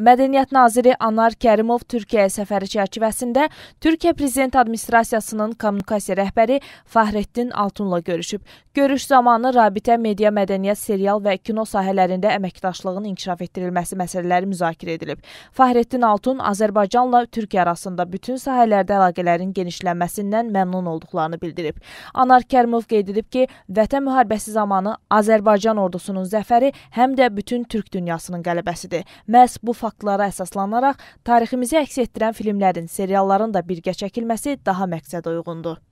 Mədəniyyət naziri Anar Kərimov Türkiyəyə səfəri çərçivəsində Türkiyə Prezident Administrasiyasının kommunikasiya rəhbəri Fahreddin Altunla görüşüb. Görüş zamanı rabitə media, mədəniyyət, serial və kino sahələrində əməkdaşlığın inkişaf etdirilməsi məsələləri müzakirə edilib. Fahreddin Altun Azərbaycanla Türkiyə arasında bütün sahələrdə əlaqələrin genişlənməsindən məmnun olduqlarını bildirib. Anar Kərimov qeyd edib ki, Vətən müharibəsi zamanı Azərbaycan ordusunun zəfəri həm də bütün türk dünyasının qələbəsidir. Məhz bu faktlara əsaslanaraq tariximizi əks etdirən filmlərin, serialların da birgə çəkilməsi daha məqsədəuyğundur.